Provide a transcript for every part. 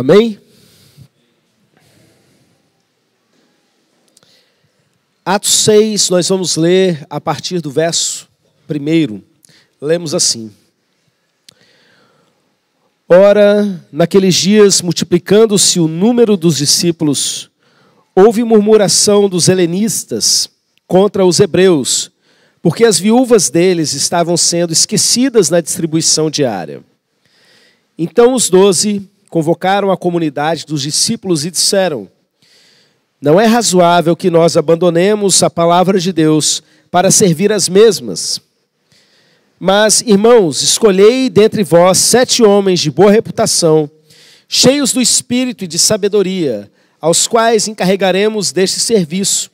Amém? Atos 6, nós vamos ler a partir do verso 1. Lemos assim: Ora, naqueles dias, multiplicando-se o número dos discípulos, houve murmuração dos helenistas contra os hebreus, porque as viúvas deles estavam sendo esquecidas na distribuição diária. Então os doze convocaram a comunidade dos discípulos e disseram: Não é razoável que nós abandonemos a palavra de Deus para servir as mesmas. Mas, irmãos, escolhei dentre vós sete homens de boa reputação, cheios do espírito e de sabedoria, aos quais encarregaremos deste serviço.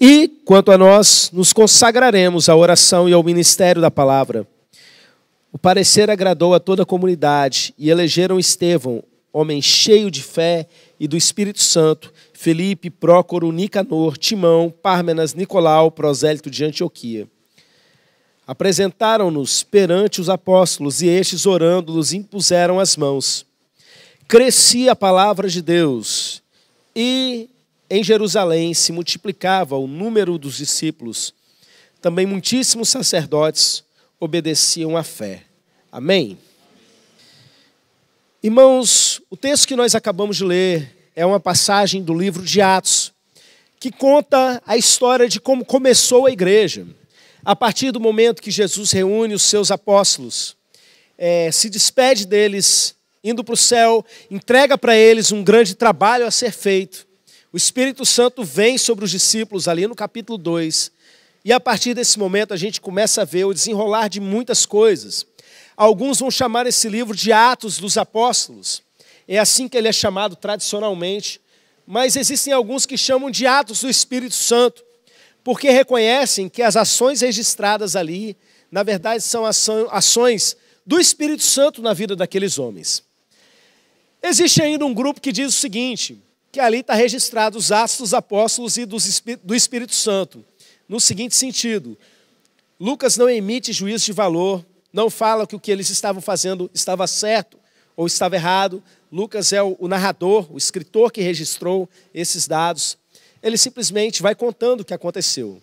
E, quanto a nós, nos consagraremos à oração e ao ministério da palavra. O parecer agradou a toda a comunidade e elegeram Estevão, homem cheio de fé e do Espírito Santo, Felipe, Prócoro, Nicanor, Timão, Pármenas, Nicolau, prosélito de Antioquia. Apresentaram-nos perante os apóstolos e estes, orando nos impuseram as mãos. Crescia a palavra de Deus e em Jerusalém se multiplicava o número dos discípulos. Também muitíssimos sacerdotes obedeciam à fé. Amém? Irmãos, o texto que nós acabamos de ler é uma passagem do livro de Atos, que conta a história de como começou a igreja. A partir do momento que Jesus reúne os seus apóstolos, é, se despede deles, indo para o céu, entrega para eles um grande trabalho a ser feito. O Espírito Santo vem sobre os discípulos, ali no capítulo 2, e a partir desse momento a gente começa a ver o desenrolar de muitas coisas. Alguns vão chamar esse livro de Atos dos Apóstolos. É assim que ele é chamado tradicionalmente. Mas existem alguns que chamam de Atos do Espírito Santo, porque reconhecem que as ações registradas ali, na verdade, são ações do Espírito Santo na vida daqueles homens. Existe ainda um grupo que diz o seguinte: que ali está registrado os atos dos apóstolos e do Espírito Santo no seguinte sentido: Lucas não emite juízo de valor, não fala que o que eles estavam fazendo estava certo ou estava errado. Lucas é o narrador, o escritor que registrou esses dados. Ele simplesmente vai contando o que aconteceu.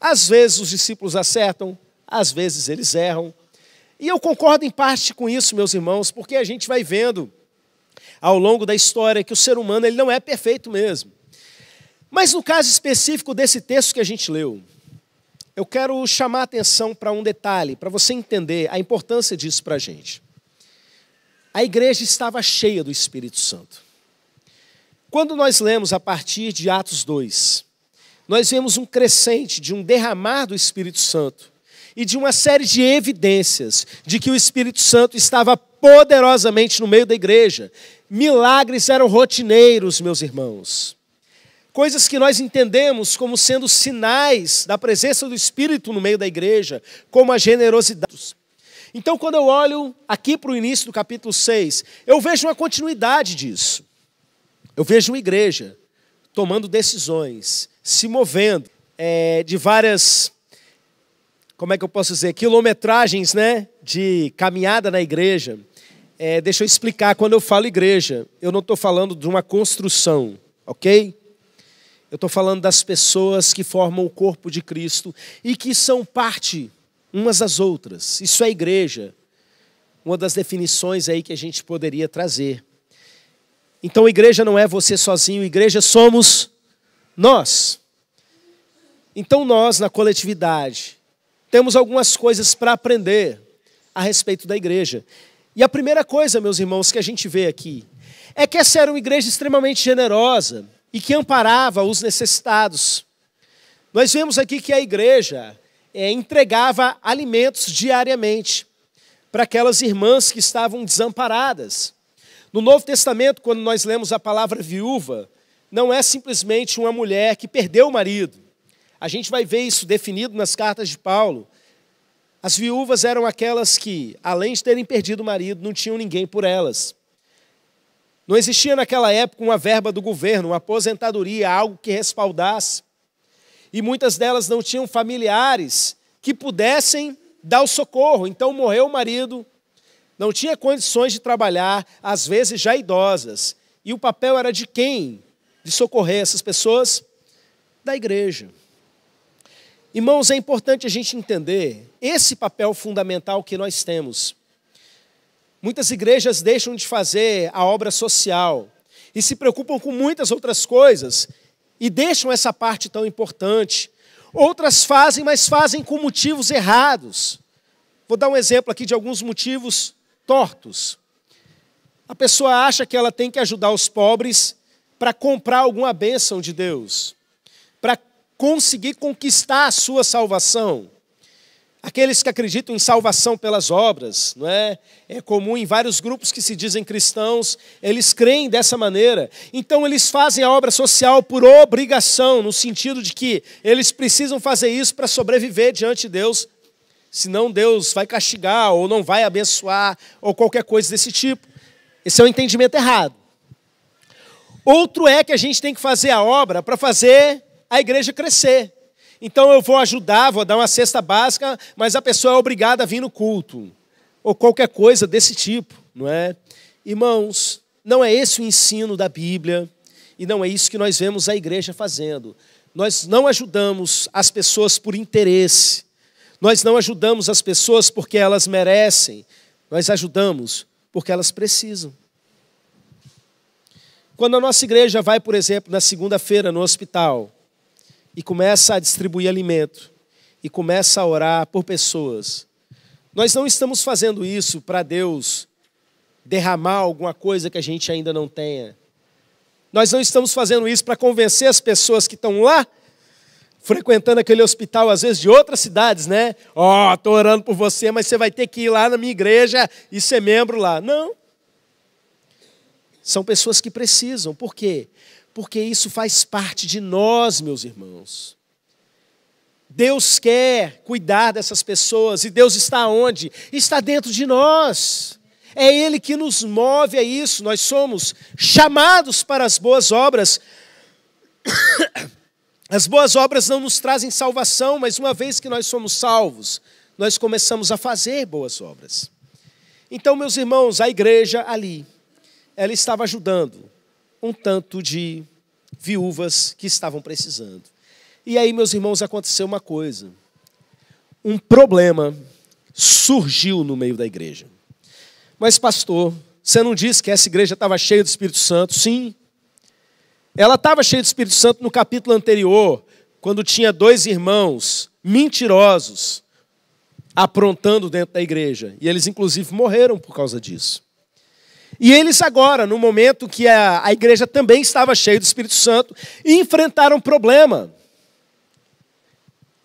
Às vezes os discípulos acertam, às vezes eles erram. E eu concordo em parte com isso, meus irmãos, porque a gente vai vendo ao longo da história que o ser humano ele não é perfeito mesmo. Mas no caso específico desse texto que a gente leu, eu quero chamar a atenção para um detalhe, para você entender a importância disso para a gente. A igreja estava cheia do Espírito Santo. Quando nós lemos a partir de Atos 2, nós vemos um crescente de um derramar do Espírito Santo e de uma série de evidências de que o Espírito Santo estava poderosamente no meio da igreja. Milagres eram rotineiros, meus irmãos coisas que nós entendemos como sendo sinais da presença do Espírito no meio da igreja, como a generosidade. Então, quando eu olho aqui para o início do capítulo 6, eu vejo uma continuidade disso. Eu vejo uma igreja tomando decisões, se movendo é, de várias, como é que eu posso dizer, quilometragens né, de caminhada na igreja. É, deixa eu explicar, quando eu falo igreja, eu não estou falando de uma construção, ok? Eu estou falando das pessoas que formam o corpo de Cristo e que são parte umas das outras. Isso é igreja. Uma das definições aí que a gente poderia trazer. Então, igreja não é você sozinho, igreja somos nós. Então, nós, na coletividade, temos algumas coisas para aprender a respeito da igreja. E a primeira coisa, meus irmãos, que a gente vê aqui é que essa era uma igreja extremamente generosa e que amparava os necessitados. Nós vemos aqui que a igreja é, entregava alimentos diariamente para aquelas irmãs que estavam desamparadas. No Novo Testamento, quando nós lemos a palavra viúva, não é simplesmente uma mulher que perdeu o marido. A gente vai ver isso definido nas cartas de Paulo. As viúvas eram aquelas que, além de terem perdido o marido, não tinham ninguém por elas. Não existia naquela época uma verba do governo, uma aposentadoria, algo que respaldasse. E muitas delas não tinham familiares que pudessem dar o socorro. Então morreu o marido, não tinha condições de trabalhar, às vezes já idosas. E o papel era de quem? De socorrer essas pessoas? Da igreja. Irmãos, é importante a gente entender esse papel fundamental que nós temos. Muitas igrejas deixam de fazer a obra social e se preocupam com muitas outras coisas e deixam essa parte tão importante. Outras fazem, mas fazem com motivos errados. Vou dar um exemplo aqui de alguns motivos tortos. A pessoa acha que ela tem que ajudar os pobres para comprar alguma bênção de Deus, para conseguir conquistar a sua salvação. Aqueles que acreditam em salvação pelas obras, não é? É comum em vários grupos que se dizem cristãos, eles creem dessa maneira. Então eles fazem a obra social por obrigação, no sentido de que eles precisam fazer isso para sobreviver diante de Deus, senão Deus vai castigar ou não vai abençoar ou qualquer coisa desse tipo. Esse é um entendimento errado. Outro é que a gente tem que fazer a obra para fazer a igreja crescer. Então eu vou ajudar, vou dar uma cesta básica, mas a pessoa é obrigada a vir no culto. Ou qualquer coisa desse tipo, não é? Irmãos, não é esse o ensino da Bíblia e não é isso que nós vemos a igreja fazendo. Nós não ajudamos as pessoas por interesse. Nós não ajudamos as pessoas porque elas merecem. Nós ajudamos porque elas precisam. Quando a nossa igreja vai, por exemplo, na segunda-feira no hospital, e começa a distribuir alimento e começa a orar por pessoas. Nós não estamos fazendo isso para Deus derramar alguma coisa que a gente ainda não tenha. Nós não estamos fazendo isso para convencer as pessoas que estão lá frequentando aquele hospital, às vezes de outras cidades, né? Ó, oh, estou orando por você, mas você vai ter que ir lá na minha igreja e ser membro lá. Não. São pessoas que precisam. Por quê? porque isso faz parte de nós, meus irmãos. Deus quer cuidar dessas pessoas e Deus está onde? Está dentro de nós. É Ele que nos move a isso. Nós somos chamados para as boas obras. As boas obras não nos trazem salvação, mas uma vez que nós somos salvos, nós começamos a fazer boas obras. Então, meus irmãos, a igreja ali, ela estava ajudando um tanto de viúvas que estavam precisando. E aí, meus irmãos, aconteceu uma coisa. Um problema surgiu no meio da igreja. Mas, pastor, você não disse que essa igreja estava cheia do Espírito Santo? Sim. Ela estava cheia do Espírito Santo no capítulo anterior, quando tinha dois irmãos mentirosos aprontando dentro da igreja. E eles, inclusive, morreram por causa disso. E eles agora, no momento que a, a igreja também estava cheia do Espírito Santo, enfrentaram um problema.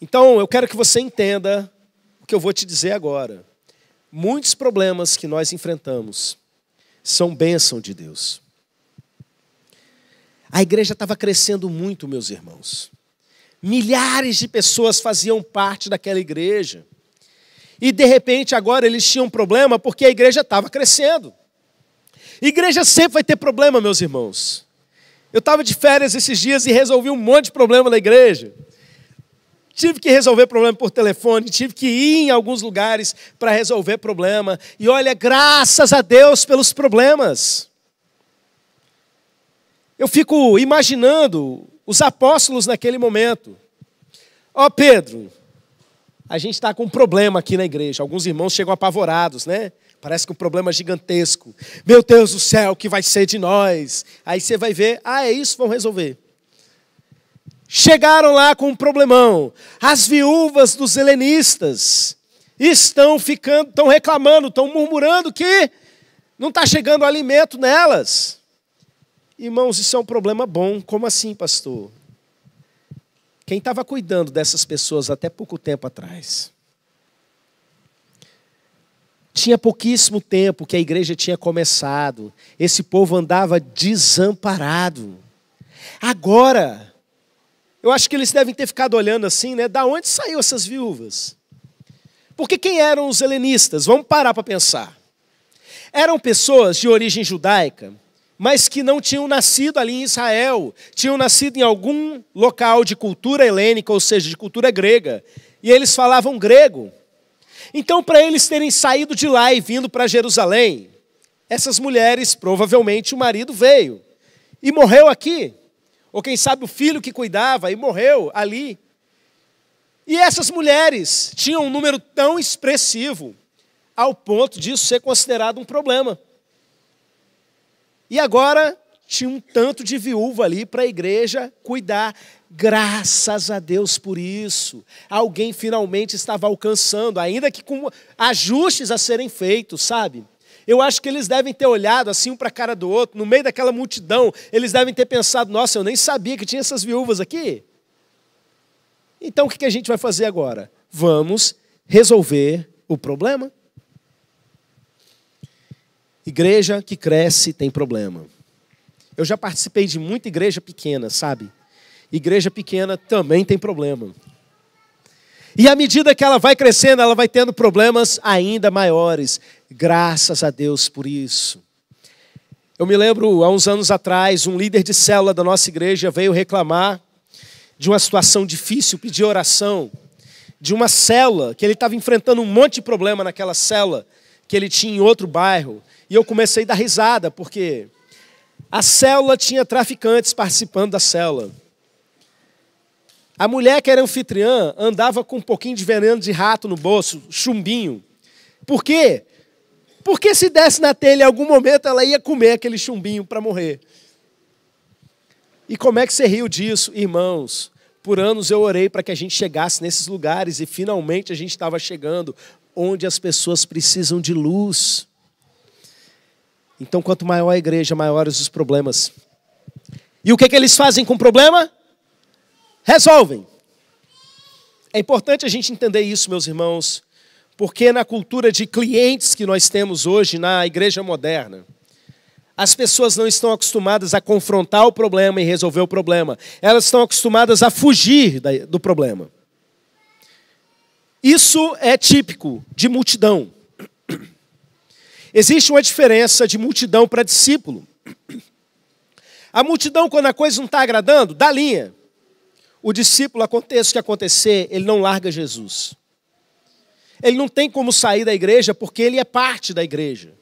Então, eu quero que você entenda o que eu vou te dizer agora. Muitos problemas que nós enfrentamos são bênção de Deus. A igreja estava crescendo muito, meus irmãos. Milhares de pessoas faziam parte daquela igreja. E de repente agora eles tinham um problema porque a igreja estava crescendo. Igreja sempre vai ter problema, meus irmãos. Eu estava de férias esses dias e resolvi um monte de problema na igreja. Tive que resolver problema por telefone, tive que ir em alguns lugares para resolver problema. E olha, graças a Deus pelos problemas. Eu fico imaginando os apóstolos naquele momento. Ó oh, Pedro, a gente está com um problema aqui na igreja. Alguns irmãos chegam apavorados, né? Parece que um problema é gigantesco. Meu Deus do céu, o que vai ser de nós? Aí você vai ver, ah, é isso, vão resolver. Chegaram lá com um problemão. As viúvas dos helenistas estão ficando, estão reclamando, estão murmurando que não está chegando alimento nelas. Irmãos, isso é um problema bom. Como assim, pastor? Quem estava cuidando dessas pessoas até pouco tempo atrás? Tinha pouquíssimo tempo que a igreja tinha começado. Esse povo andava desamparado. Agora, eu acho que eles devem ter ficado olhando assim, né? Da onde saiu essas viúvas? Porque quem eram os helenistas? Vamos parar para pensar. Eram pessoas de origem judaica, mas que não tinham nascido ali em Israel, tinham nascido em algum local de cultura helênica, ou seja, de cultura grega, e eles falavam grego. Então, para eles terem saído de lá e vindo para Jerusalém, essas mulheres, provavelmente o marido veio e morreu aqui. Ou quem sabe o filho que cuidava e morreu ali. E essas mulheres tinham um número tão expressivo, ao ponto disso ser considerado um problema. E agora tinha um tanto de viúva ali para a igreja cuidar. Graças a Deus por isso. Alguém finalmente estava alcançando, ainda que com ajustes a serem feitos, sabe? Eu acho que eles devem ter olhado assim um para a cara do outro, no meio daquela multidão, eles devem ter pensado: nossa, eu nem sabia que tinha essas viúvas aqui. Então o que a gente vai fazer agora? Vamos resolver o problema. Igreja que cresce tem problema. Eu já participei de muita igreja pequena, sabe? Igreja pequena também tem problema. E à medida que ela vai crescendo, ela vai tendo problemas ainda maiores. Graças a Deus por isso. Eu me lembro, há uns anos atrás, um líder de célula da nossa igreja veio reclamar de uma situação difícil, pedir oração, de uma célula, que ele estava enfrentando um monte de problema naquela célula que ele tinha em outro bairro. E eu comecei a dar risada, porque a célula tinha traficantes participando da célula. A mulher que era anfitriã andava com um pouquinho de veneno de rato no bolso, chumbinho. Por quê? Porque se desse na telha em algum momento, ela ia comer aquele chumbinho para morrer. E como é que você riu disso, irmãos? Por anos eu orei para que a gente chegasse nesses lugares e finalmente a gente estava chegando onde as pessoas precisam de luz. Então, quanto maior a igreja, maiores os problemas. E o que, que eles fazem com o problema? resolvem. É importante a gente entender isso, meus irmãos, porque na cultura de clientes que nós temos hoje na igreja moderna, as pessoas não estão acostumadas a confrontar o problema e resolver o problema. Elas estão acostumadas a fugir do problema. Isso é típico de multidão. Existe uma diferença de multidão para discípulo. A multidão, quando a coisa não está agradando, dá linha. O discípulo, aconteça o que acontecer, ele não larga Jesus. Ele não tem como sair da igreja porque ele é parte da igreja.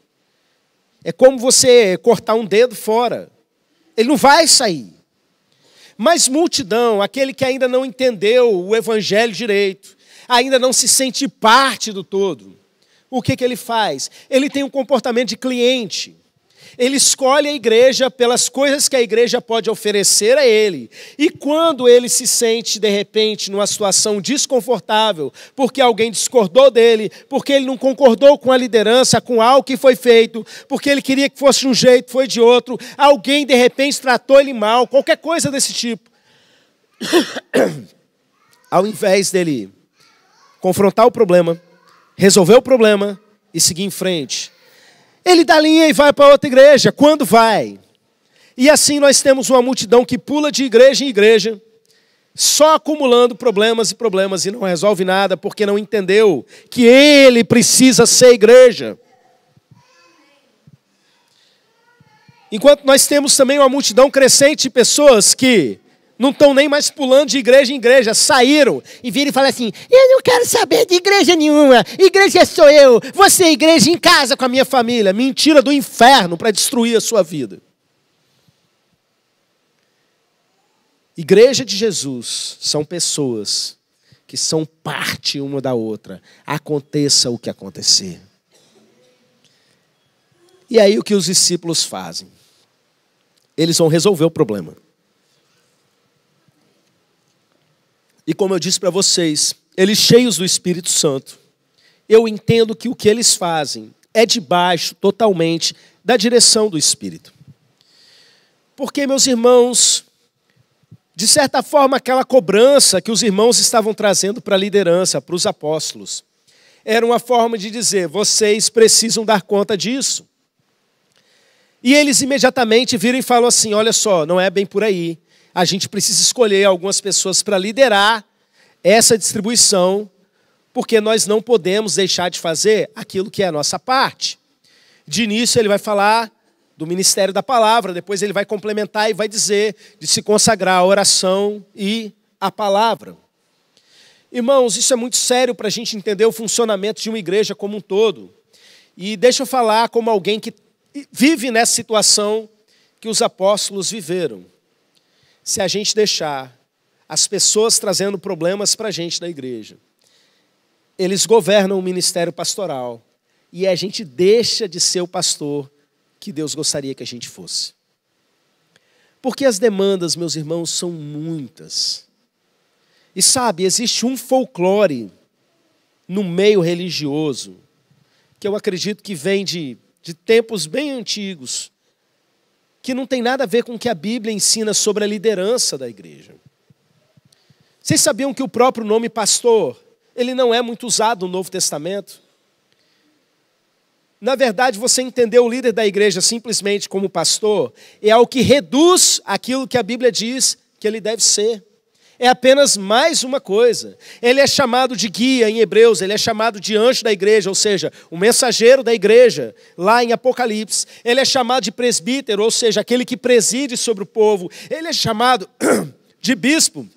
É como você cortar um dedo fora. Ele não vai sair. Mas multidão, aquele que ainda não entendeu o evangelho direito, ainda não se sente parte do todo, o que, que ele faz? Ele tem um comportamento de cliente ele escolhe a igreja pelas coisas que a igreja pode oferecer a ele. E quando ele se sente, de repente, numa situação desconfortável, porque alguém discordou dele, porque ele não concordou com a liderança, com algo que foi feito, porque ele queria que fosse de um jeito, foi de outro, alguém, de repente, tratou ele mal, qualquer coisa desse tipo. Ao invés dele confrontar o problema, resolver o problema e seguir em frente, ele dá linha e vai para outra igreja. Quando vai? E assim nós temos uma multidão que pula de igreja em igreja, só acumulando problemas e problemas e não resolve nada porque não entendeu que ele precisa ser igreja. Enquanto nós temos também uma multidão crescente de pessoas que não estão nem mais pulando de igreja em igreja, saíram e viram e falaram assim: Eu não quero saber de igreja nenhuma, igreja sou eu, você igreja em casa com a minha família. Mentira do inferno para destruir a sua vida. Igreja de Jesus são pessoas que são parte uma da outra, aconteça o que acontecer. E aí o que os discípulos fazem? Eles vão resolver o problema. E como eu disse para vocês, eles cheios do Espírito Santo, eu entendo que o que eles fazem é debaixo totalmente da direção do Espírito. Porque, meus irmãos, de certa forma, aquela cobrança que os irmãos estavam trazendo para a liderança, para os apóstolos, era uma forma de dizer: vocês precisam dar conta disso. E eles imediatamente viram e falam assim: olha só, não é bem por aí a gente precisa escolher algumas pessoas para liderar essa distribuição, porque nós não podemos deixar de fazer aquilo que é a nossa parte. De início, ele vai falar do ministério da palavra, depois ele vai complementar e vai dizer de se consagrar à oração e à palavra. Irmãos, isso é muito sério para a gente entender o funcionamento de uma igreja como um todo. E deixa eu falar como alguém que vive nessa situação que os apóstolos viveram se a gente deixar as pessoas trazendo problemas para a gente da igreja. Eles governam o ministério pastoral e a gente deixa de ser o pastor que Deus gostaria que a gente fosse. Porque as demandas, meus irmãos, são muitas. E sabe, existe um folclore no meio religioso que eu acredito que vem de, de tempos bem antigos que não tem nada a ver com o que a Bíblia ensina sobre a liderança da igreja. Vocês sabiam que o próprio nome pastor, ele não é muito usado no Novo Testamento? Na verdade, você entender o líder da igreja simplesmente como pastor é algo que reduz aquilo que a Bíblia diz que ele deve ser é apenas mais uma coisa. Ele é chamado de guia em Hebreus, ele é chamado de anjo da igreja, ou seja, o mensageiro da igreja, lá em Apocalipse. Ele é chamado de presbítero, ou seja, aquele que preside sobre o povo. Ele é chamado de bispo,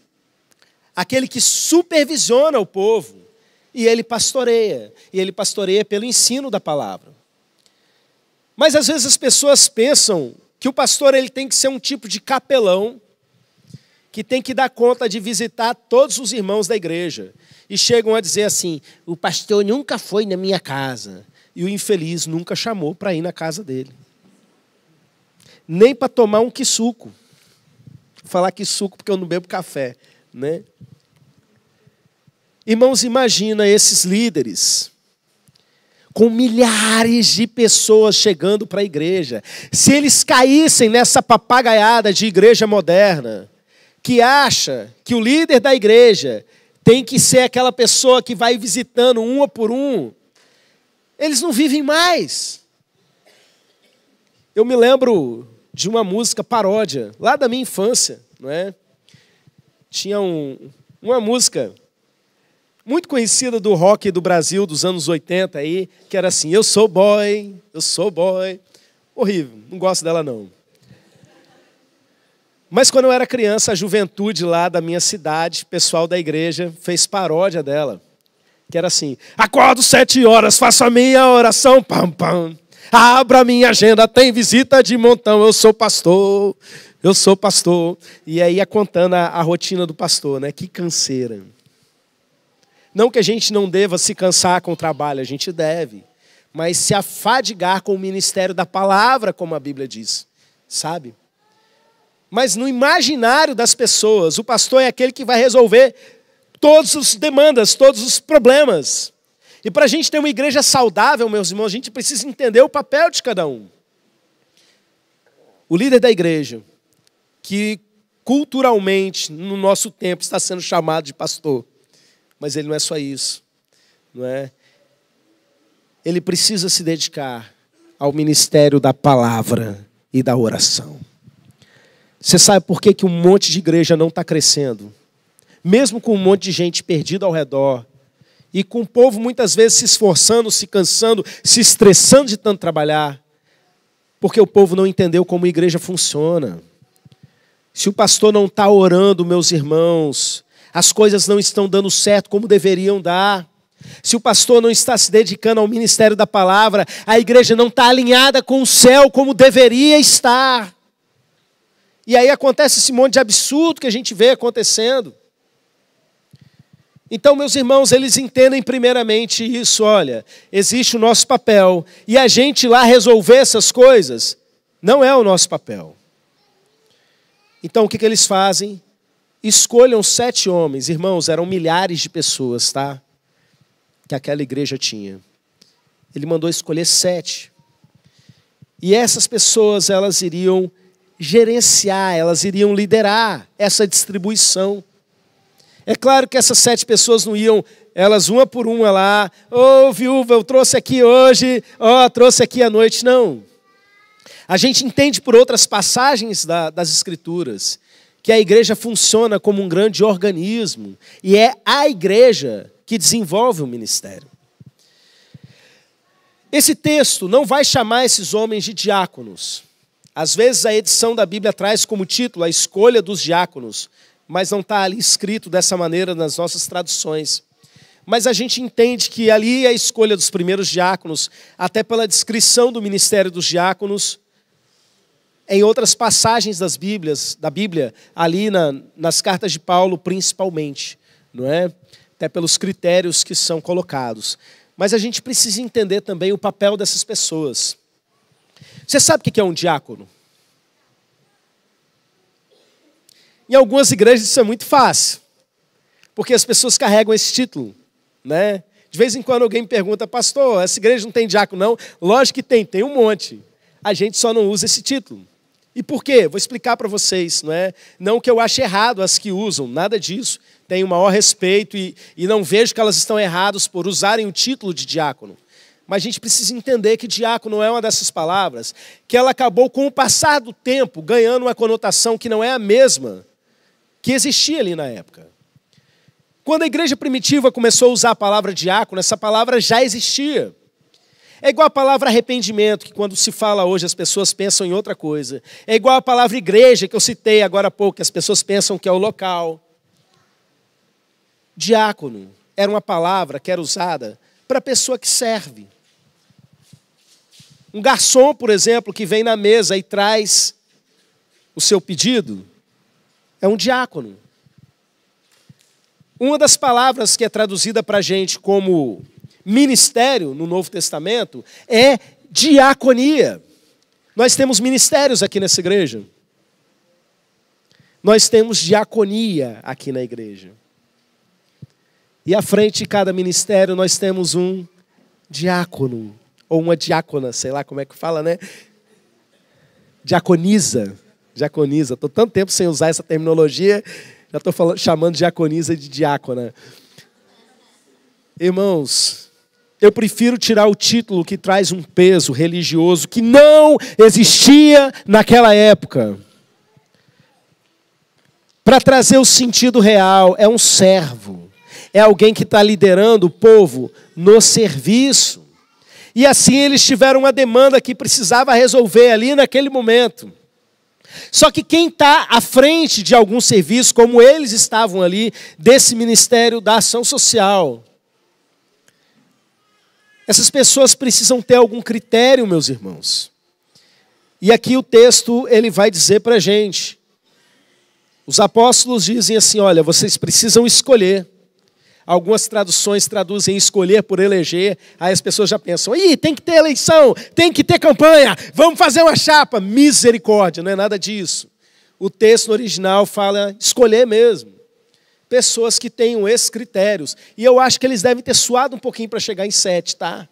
aquele que supervisiona o povo. E ele pastoreia, e ele pastoreia pelo ensino da palavra. Mas às vezes as pessoas pensam que o pastor ele tem que ser um tipo de capelão que tem que dar conta de visitar todos os irmãos da igreja. E chegam a dizer assim: o pastor nunca foi na minha casa. E o infeliz nunca chamou para ir na casa dele. Nem para tomar um quisuco. Vou falar suco porque eu não bebo café. Né? Irmãos, imagina esses líderes com milhares de pessoas chegando para a igreja. Se eles caíssem nessa papagaiada de igreja moderna, que acha que o líder da igreja tem que ser aquela pessoa que vai visitando um por um, eles não vivem mais. Eu me lembro de uma música paródia, lá da minha infância, não é? Tinha um, uma música muito conhecida do rock do Brasil dos anos 80 aí, que era assim: Eu sou boy, eu sou boy. Horrível, não gosto dela não. Mas quando eu era criança, a juventude lá da minha cidade, pessoal da igreja, fez paródia dela. Que era assim: acordo sete horas, faço a minha oração, pam, pam. Abra minha agenda, tem visita de montão, eu sou pastor, eu sou pastor. E aí ia contando a, a rotina do pastor, né? Que canseira. Não que a gente não deva se cansar com o trabalho, a gente deve. Mas se afadigar com o ministério da palavra, como a Bíblia diz, sabe? Mas no imaginário das pessoas, o pastor é aquele que vai resolver todas as demandas, todos os problemas. E para a gente ter uma igreja saudável, meus irmãos, a gente precisa entender o papel de cada um. O líder da igreja, que culturalmente, no nosso tempo, está sendo chamado de pastor, mas ele não é só isso, não é? Ele precisa se dedicar ao ministério da palavra e da oração. Você sabe por que, que um monte de igreja não está crescendo? Mesmo com um monte de gente perdida ao redor, e com o povo muitas vezes se esforçando, se cansando, se estressando de tanto trabalhar, porque o povo não entendeu como a igreja funciona. Se o pastor não está orando, meus irmãos, as coisas não estão dando certo como deveriam dar. Se o pastor não está se dedicando ao ministério da palavra, a igreja não está alinhada com o céu como deveria estar. E aí acontece esse monte de absurdo que a gente vê acontecendo. Então, meus irmãos, eles entendem primeiramente isso, olha, existe o nosso papel, e a gente lá resolver essas coisas não é o nosso papel. Então, o que, que eles fazem? Escolham sete homens, irmãos, eram milhares de pessoas, tá? Que aquela igreja tinha. Ele mandou escolher sete. E essas pessoas, elas iriam gerenciar, elas iriam liderar essa distribuição. É claro que essas sete pessoas não iam, elas uma por uma lá, ô oh, viúva, eu trouxe aqui hoje, ó, oh, trouxe aqui à noite. Não. A gente entende por outras passagens da, das Escrituras que a igreja funciona como um grande organismo e é a igreja que desenvolve o ministério. Esse texto não vai chamar esses homens de diáconos. Às vezes a edição da Bíblia traz como título a escolha dos diáconos, mas não está ali escrito dessa maneira nas nossas traduções. Mas a gente entende que ali é a escolha dos primeiros diáconos, até pela descrição do ministério dos diáconos, em outras passagens das Bíblias, da Bíblia, ali na, nas cartas de Paulo principalmente, não é? Até pelos critérios que são colocados. Mas a gente precisa entender também o papel dessas pessoas. Você sabe o que é um diácono? Em algumas igrejas isso é muito fácil, porque as pessoas carregam esse título, né? De vez em quando alguém me pergunta, pastor, essa igreja não tem diácono não? Lógico que tem, tem um monte. A gente só não usa esse título. E por quê? Vou explicar para vocês, não é? Não que eu ache errado as que usam, nada disso. Tenho o maior respeito e, e não vejo que elas estão erradas por usarem o título de diácono. Mas a gente precisa entender que diácono é uma dessas palavras, que ela acabou com o passar do tempo ganhando uma conotação que não é a mesma que existia ali na época. Quando a igreja primitiva começou a usar a palavra diácono, essa palavra já existia. É igual a palavra arrependimento, que quando se fala hoje as pessoas pensam em outra coisa. É igual a palavra igreja, que eu citei agora há pouco, que as pessoas pensam que é o local. Diácono era uma palavra que era usada para a pessoa que serve. Um garçom, por exemplo, que vem na mesa e traz o seu pedido, é um diácono. Uma das palavras que é traduzida para a gente como ministério no Novo Testamento é diaconia. Nós temos ministérios aqui nessa igreja. Nós temos diaconia aqui na igreja. E à frente de cada ministério nós temos um diácono. Ou uma diácona, sei lá como é que fala, né? Diaconiza. Diaconiza. Estou tanto tempo sem usar essa terminologia, já estou chamando diaconiza de diácona. Irmãos, eu prefiro tirar o título que traz um peso religioso que não existia naquela época. Para trazer o sentido real, é um servo, é alguém que está liderando o povo no serviço. E assim eles tiveram uma demanda que precisava resolver ali naquele momento. Só que quem está à frente de algum serviço, como eles estavam ali, desse Ministério da Ação Social, essas pessoas precisam ter algum critério, meus irmãos. E aqui o texto ele vai dizer para a gente. Os apóstolos dizem assim: olha, vocês precisam escolher. Algumas traduções traduzem escolher por eleger. Aí as pessoas já pensam: aí tem que ter eleição, tem que ter campanha, vamos fazer uma chapa. Misericórdia, não é nada disso. O texto original fala escolher mesmo. Pessoas que tenham esses critérios. E eu acho que eles devem ter suado um pouquinho para chegar em sete, tá?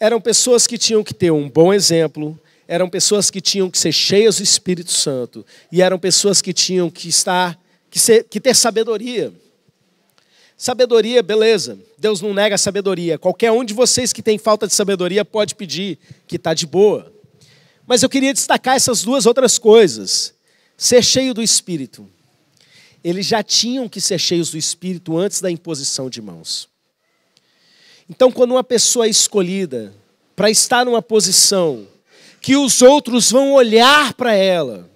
Eram pessoas que tinham que ter um bom exemplo, eram pessoas que tinham que ser cheias do Espírito Santo e eram pessoas que tinham que estar que, ser, que ter sabedoria. Sabedoria, beleza. Deus não nega sabedoria. Qualquer um de vocês que tem falta de sabedoria pode pedir, que está de boa. Mas eu queria destacar essas duas outras coisas. Ser cheio do Espírito. Eles já tinham que ser cheios do Espírito antes da imposição de mãos. Então, quando uma pessoa é escolhida para estar numa posição que os outros vão olhar para ela,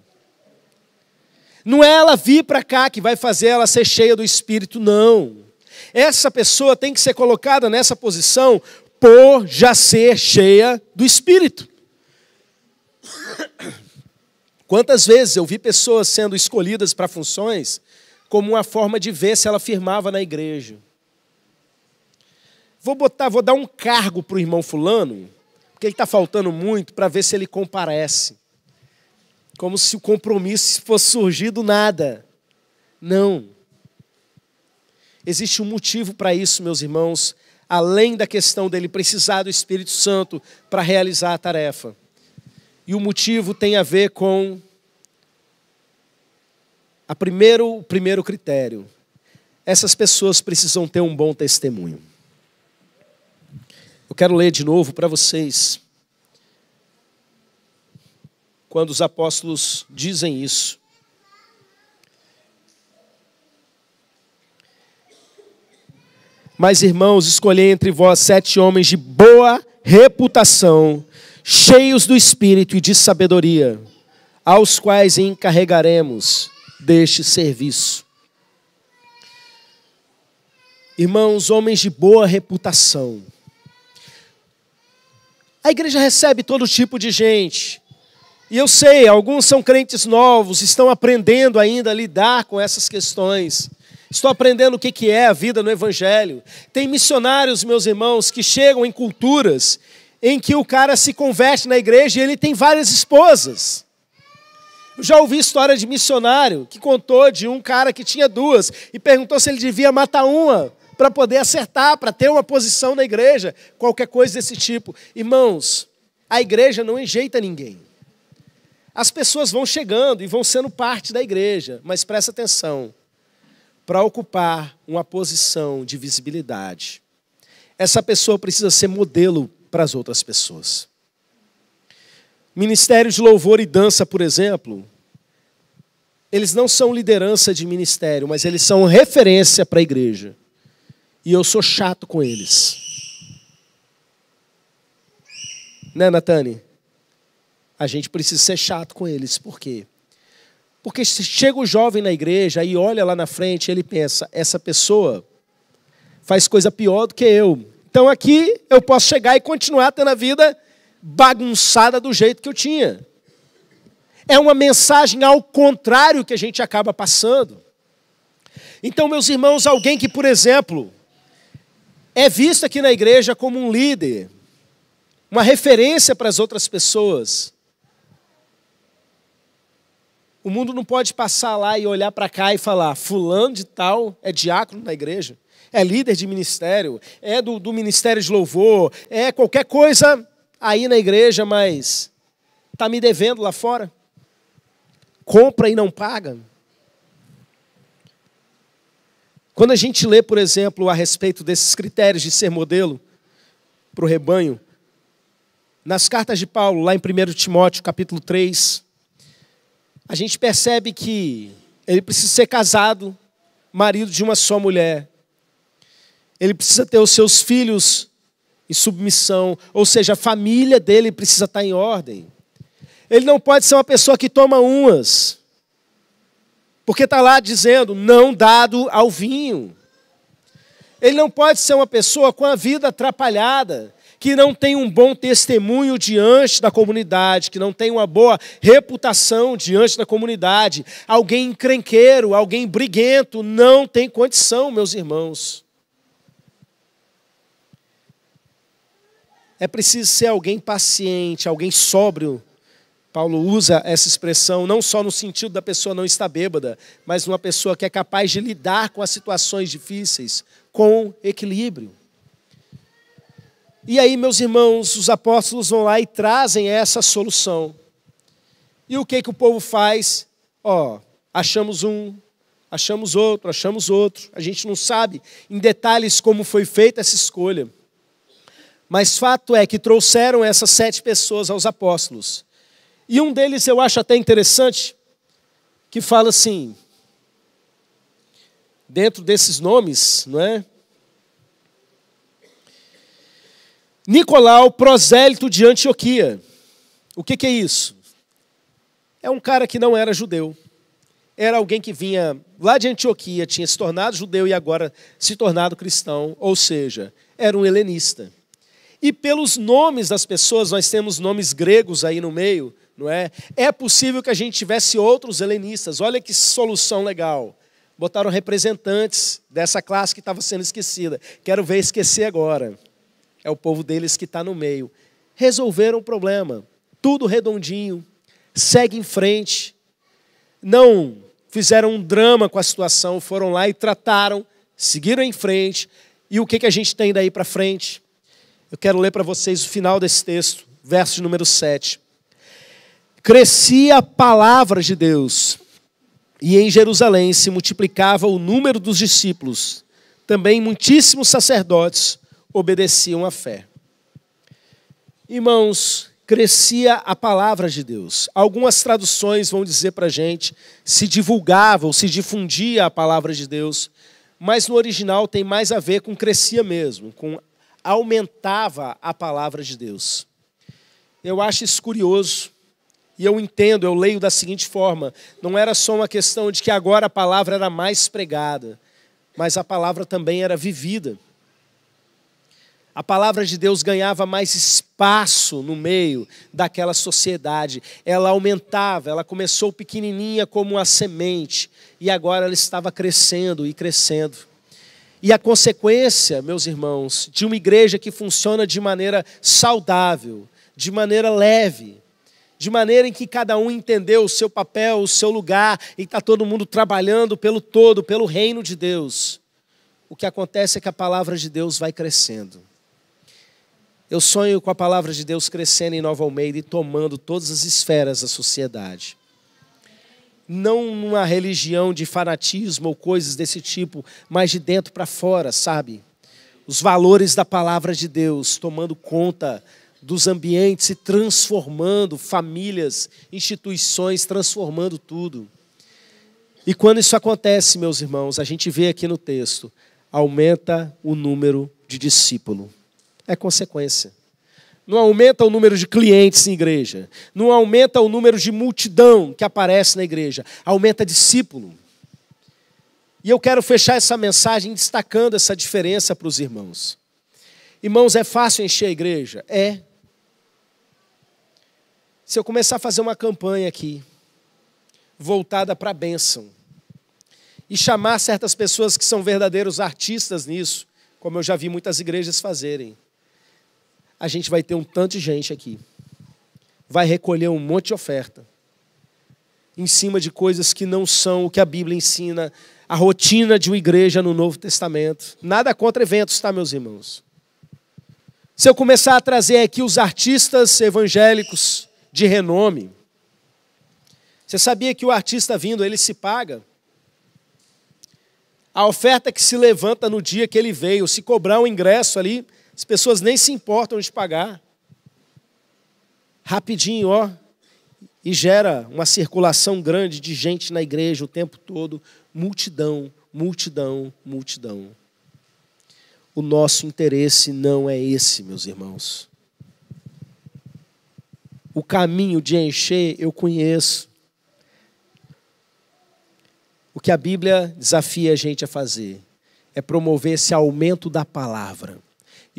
não é ela vir para cá que vai fazer ela ser cheia do Espírito, não essa pessoa tem que ser colocada nessa posição por já ser cheia do Espírito. Quantas vezes eu vi pessoas sendo escolhidas para funções como uma forma de ver se ela firmava na igreja. Vou botar, vou dar um cargo para o irmão fulano, porque ele está faltando muito, para ver se ele comparece. Como se o compromisso fosse surgir do nada. Não. Existe um motivo para isso, meus irmãos, além da questão dele precisar do Espírito Santo para realizar a tarefa. E o motivo tem a ver com a primeiro, o primeiro critério. Essas pessoas precisam ter um bom testemunho. Eu quero ler de novo para vocês. Quando os apóstolos dizem isso, Mas, irmãos, escolhi entre vós sete homens de boa reputação, cheios do espírito e de sabedoria, aos quais encarregaremos deste serviço. Irmãos, homens de boa reputação. A igreja recebe todo tipo de gente. E eu sei, alguns são crentes novos, estão aprendendo ainda a lidar com essas questões. Estou aprendendo o que, é a vida no Evangelho. Tem missionários, meus irmãos, que chegam em culturas em que o cara se converte na igreja e ele tem várias esposas. Eu já ouvi história de missionário que contou de um cara que tinha duas e perguntou se ele devia matar uma para poder acertar, para ter uma posição na igreja, qualquer coisa desse tipo. Irmãos, a igreja não enjeita ninguém. As pessoas vão chegando e vão sendo parte da igreja, mas presta atenção para ocupar uma posição de visibilidade, essa pessoa precisa ser modelo para as outras pessoas. Ministério de louvor e dança, por exemplo, eles não são liderança de ministério, mas eles são referência para a igreja. E eu sou chato com eles. Né, Natane? A gente precisa ser chato com eles. Por quê? Porque chega o jovem na igreja e olha lá na frente, e ele pensa: essa pessoa faz coisa pior do que eu. Então aqui eu posso chegar e continuar tendo a vida bagunçada do jeito que eu tinha. É uma mensagem ao contrário que a gente acaba passando. Então, meus irmãos, alguém que, por exemplo, é visto aqui na igreja como um líder, uma referência para as outras pessoas, o mundo não pode passar lá e olhar para cá e falar: Fulano de Tal é diácono da igreja, é líder de ministério, é do, do ministério de louvor, é qualquer coisa aí na igreja, mas está me devendo lá fora. Compra e não paga. Quando a gente lê, por exemplo, a respeito desses critérios de ser modelo para o rebanho, nas cartas de Paulo, lá em 1 Timóteo, capítulo 3, a gente percebe que ele precisa ser casado, marido de uma só mulher. Ele precisa ter os seus filhos em submissão, ou seja, a família dele precisa estar em ordem. Ele não pode ser uma pessoa que toma umas, porque está lá dizendo não dado ao vinho. Ele não pode ser uma pessoa com a vida atrapalhada, que não tem um bom testemunho diante da comunidade, que não tem uma boa reputação diante da comunidade, alguém encrenqueiro, alguém briguento, não tem condição, meus irmãos. É preciso ser alguém paciente, alguém sóbrio. Paulo usa essa expressão não só no sentido da pessoa não estar bêbada, mas uma pessoa que é capaz de lidar com as situações difíceis com equilíbrio. E aí, meus irmãos, os apóstolos vão lá e trazem essa solução. E o que que o povo faz? Ó, oh, achamos um, achamos outro, achamos outro. A gente não sabe em detalhes como foi feita essa escolha. Mas fato é que trouxeram essas sete pessoas aos apóstolos. E um deles eu acho até interessante, que fala assim: dentro desses nomes, não é? Nicolau, prosélito de Antioquia. O que, que é isso? É um cara que não era judeu. Era alguém que vinha lá de Antioquia, tinha se tornado judeu e agora se tornado cristão, ou seja, era um helenista. E pelos nomes das pessoas, nós temos nomes gregos aí no meio, não é? É possível que a gente tivesse outros helenistas. Olha que solução legal. Botaram representantes dessa classe que estava sendo esquecida. Quero ver esquecer agora é o povo deles que está no meio. Resolveram o problema, tudo redondinho, segue em frente. Não fizeram um drama com a situação, foram lá e trataram, seguiram em frente. E o que, que a gente tem daí para frente? Eu quero ler para vocês o final desse texto, verso número 7. Crescia a palavra de Deus, e em Jerusalém se multiplicava o número dos discípulos. Também muitíssimos sacerdotes obedeciam à fé. Irmãos, crescia a palavra de Deus. Algumas traduções vão dizer para a gente se divulgava ou se difundia a palavra de Deus, mas no original tem mais a ver com crescia mesmo, com aumentava a palavra de Deus. Eu acho isso curioso. E eu entendo, eu leio da seguinte forma: não era só uma questão de que agora a palavra era mais pregada, mas a palavra também era vivida a palavra de Deus ganhava mais espaço no meio daquela sociedade. Ela aumentava, ela começou pequenininha como a semente, e agora ela estava crescendo e crescendo. E a consequência, meus irmãos, de uma igreja que funciona de maneira saudável, de maneira leve, de maneira em que cada um entendeu o seu papel, o seu lugar, e está todo mundo trabalhando pelo todo, pelo reino de Deus. O que acontece é que a palavra de Deus vai crescendo eu sonho com a palavra de Deus crescendo em Nova Almeida e tomando todas as esferas da sociedade. Não numa religião de fanatismo ou coisas desse tipo, mas de dentro para fora, sabe? Os valores da palavra de Deus tomando conta dos ambientes e transformando, famílias, instituições transformando tudo. E quando isso acontece, meus irmãos, a gente vê aqui no texto, aumenta o número de discípulo é consequência. Não aumenta o número de clientes em igreja, não aumenta o número de multidão que aparece na igreja, aumenta discípulo. E eu quero fechar essa mensagem destacando essa diferença para os irmãos. Irmãos, é fácil encher a igreja? É. Se eu começar a fazer uma campanha aqui, voltada para a bênção, e chamar certas pessoas que são verdadeiros artistas nisso, como eu já vi muitas igrejas fazerem a gente vai ter um tanto de gente aqui. Vai recolher um monte de oferta. Em cima de coisas que não são o que a Bíblia ensina, a rotina de uma igreja no Novo Testamento. Nada contra eventos, tá, meus irmãos? Se eu começar a trazer aqui os artistas evangélicos de renome, você sabia que o artista vindo, ele se paga? A oferta que se levanta no dia que ele veio, se cobrar o um ingresso ali, as pessoas nem se importam de pagar. Rapidinho, ó. E gera uma circulação grande de gente na igreja o tempo todo. Multidão, multidão, multidão. O nosso interesse não é esse, meus irmãos. O caminho de encher eu conheço. O que a Bíblia desafia a gente a fazer é promover esse aumento da palavra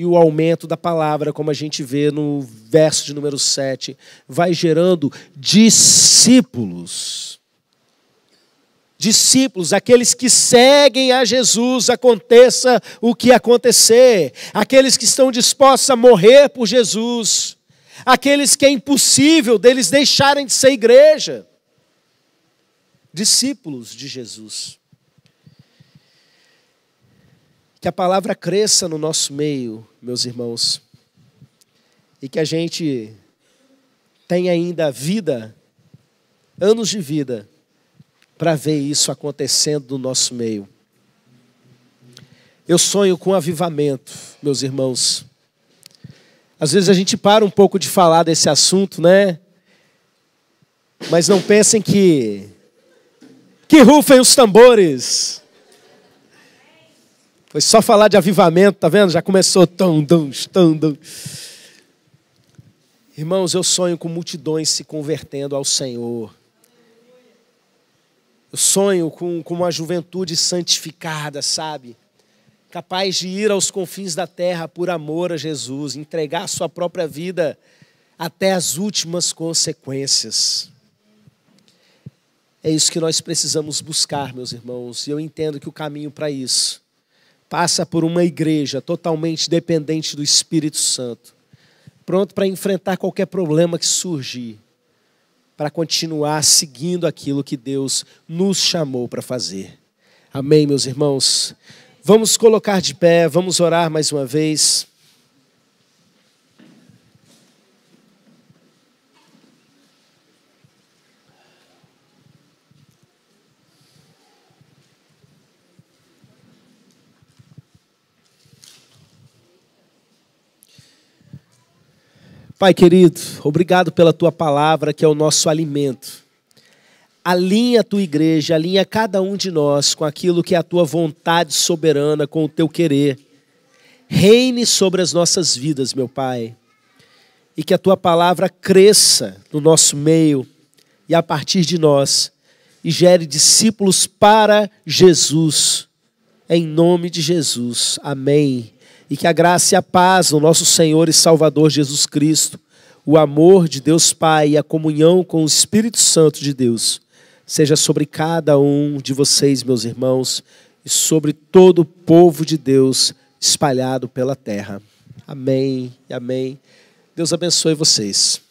e o aumento da palavra, como a gente vê no verso de número 7, vai gerando discípulos. Discípulos, aqueles que seguem a Jesus, aconteça o que acontecer, aqueles que estão dispostos a morrer por Jesus, aqueles que é impossível deles deixarem de ser igreja discípulos de Jesus. Que a palavra cresça no nosso meio, meus irmãos. E que a gente tenha ainda vida, anos de vida, para ver isso acontecendo no nosso meio. Eu sonho com avivamento, meus irmãos. Às vezes a gente para um pouco de falar desse assunto, né? Mas não pensem que que rufem os tambores. Foi só falar de avivamento, tá vendo? Já começou tão, tão, tão. Irmãos, eu sonho com multidões se convertendo ao Senhor. Eu sonho com, com uma juventude santificada, sabe? Capaz de ir aos confins da terra por amor a Jesus, entregar a sua própria vida até as últimas consequências. É isso que nós precisamos buscar, meus irmãos, e eu entendo que o caminho para isso passa por uma igreja totalmente dependente do Espírito Santo, pronto para enfrentar qualquer problema que surgir, para continuar seguindo aquilo que Deus nos chamou para fazer. Amém, meus irmãos? Vamos colocar de pé, vamos orar mais uma vez. Pai querido, obrigado pela tua palavra que é o nosso alimento. Alinha a tua igreja, alinha cada um de nós com aquilo que é a tua vontade soberana, com o teu querer. Reine sobre as nossas vidas, meu Pai. E que a tua palavra cresça no nosso meio e a partir de nós e gere discípulos para Jesus. Em nome de Jesus. Amém e que a graça e a paz do nosso Senhor e Salvador Jesus Cristo, o amor de Deus Pai e a comunhão com o Espírito Santo de Deus seja sobre cada um de vocês, meus irmãos, e sobre todo o povo de Deus espalhado pela terra. Amém e amém. Deus abençoe vocês.